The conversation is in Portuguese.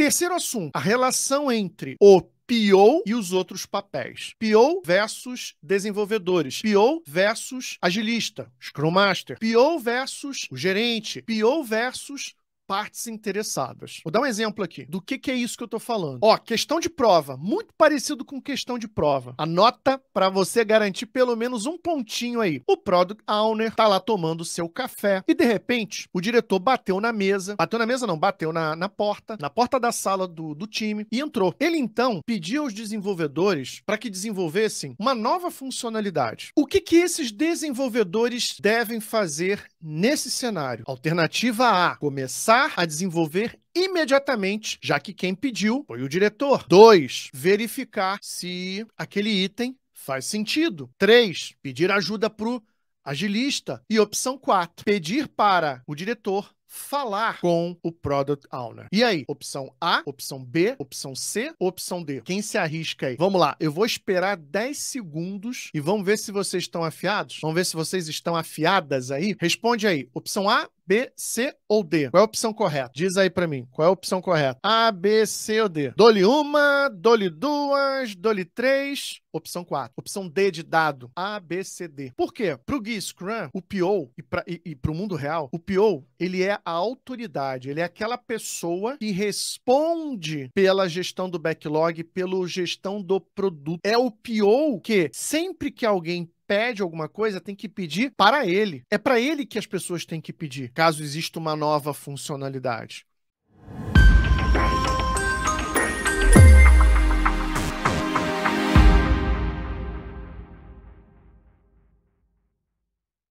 Terceiro assunto, a relação entre o PO e os outros papéis. PO versus desenvolvedores. PO versus agilista, Scrum Master. PO versus o gerente. PO versus partes interessadas. Vou dar um exemplo aqui do que, que é isso que eu estou falando. Ó, questão de prova, muito parecido com questão de prova. Anota para você garantir pelo menos um pontinho aí. O product owner tá lá tomando seu café e de repente o diretor bateu na mesa, bateu na mesa não, bateu na, na porta, na porta da sala do, do time e entrou. Ele então pediu aos desenvolvedores para que desenvolvessem uma nova funcionalidade. O que que esses desenvolvedores devem fazer nesse cenário? Alternativa A, começar a desenvolver imediatamente, já que quem pediu foi o diretor. 2. Verificar se aquele item faz sentido. 3. Pedir ajuda para o agilista. E opção 4. Pedir para o diretor falar com o product owner. E aí, opção A, opção B, opção C, opção D. Quem se arrisca aí? Vamos lá, eu vou esperar 10 segundos e vamos ver se vocês estão afiados. Vamos ver se vocês estão afiadas aí. Responde aí, opção A, B, C ou D? Qual é a opção correta? Diz aí para mim, qual é a opção correta? A, B, C ou D? Dole uma, dole duas, dole três. Opção 4. Opção D de dado. A, B, C, D. Por quê? Pro Gui Scrum, o PO, e, para e, e pro mundo real, o PO, ele é a autoridade, ele é aquela pessoa que responde pela gestão do backlog, pela gestão do produto. É o PO que sempre que alguém pede alguma coisa, tem que pedir para ele. É para ele que as pessoas têm que pedir, caso exista uma nova funcionalidade.